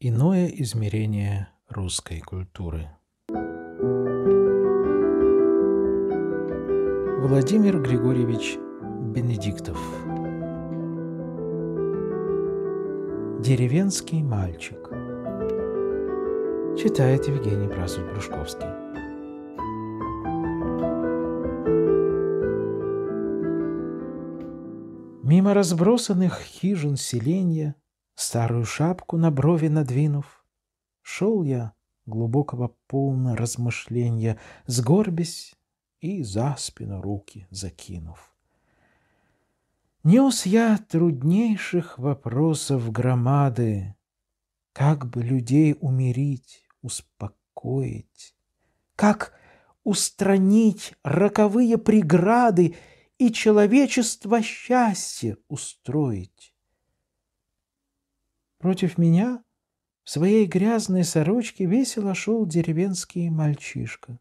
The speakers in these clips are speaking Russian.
Иное измерение русской культуры. Владимир Григорьевич Бенедиктов. Деревенский мальчик. Читает Евгений Прасов-Брюшковский. Мимо разбросанных хижин селения – старую шапку на брови надвинув. Шел я глубокого полна размышления, сгорбясь и за спину руки закинув. Нес я труднейших вопросов громады, как бы людей умерить, успокоить, как устранить роковые преграды и человечество счастье устроить. Против меня в своей грязной сорочке весело шел деревенский мальчишка.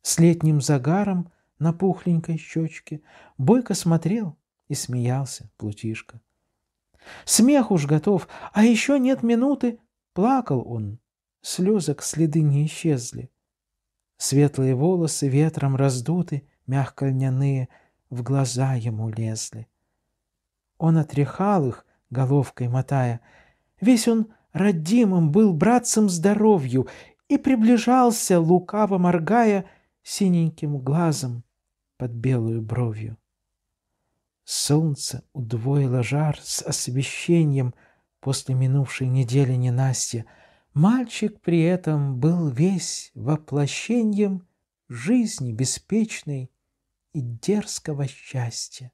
С летним загаром на пухленькой щечке Бойко смотрел и смеялся плутишка. Смех уж готов, а еще нет минуты, плакал он. Слезок следы не исчезли. Светлые волосы ветром раздуты, мягко льняные, в глаза ему лезли. Он отряхал их, головкой мотая, Весь он родимым был братцем здоровью и приближался, лукаво моргая, синеньким глазом под белую бровью. Солнце удвоило жар с освещением после минувшей недели ненастья. Мальчик при этом был весь воплощением жизни беспечной и дерзкого счастья.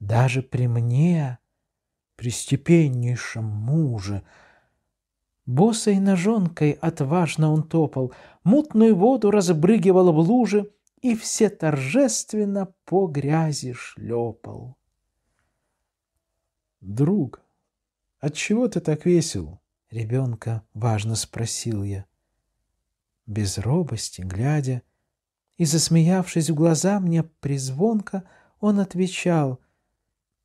Даже при мне при степеннейшем муже. Босой ножонкой отважно он топал, мутную воду разбрыгивал в луже и все торжественно по грязи шлепал. «Друг, отчего ты так весел?» — ребенка важно спросил я. Без робости, глядя, и засмеявшись в глаза мне призвонко, он отвечал,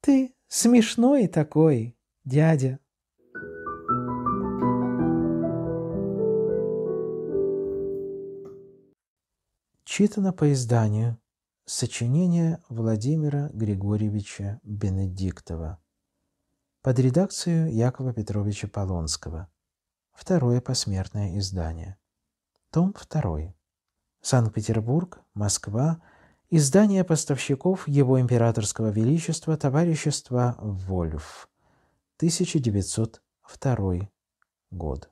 «Ты Смешной такой, дядя. Читано по изданию сочинение Владимира Григорьевича Бенедиктова под редакцию Якова Петровича Полонского. Второе посмертное издание. Том 2. Санкт-Петербург, Москва, Издание поставщиков Его Императорского Величества Товарищества Вольф, 1902 год.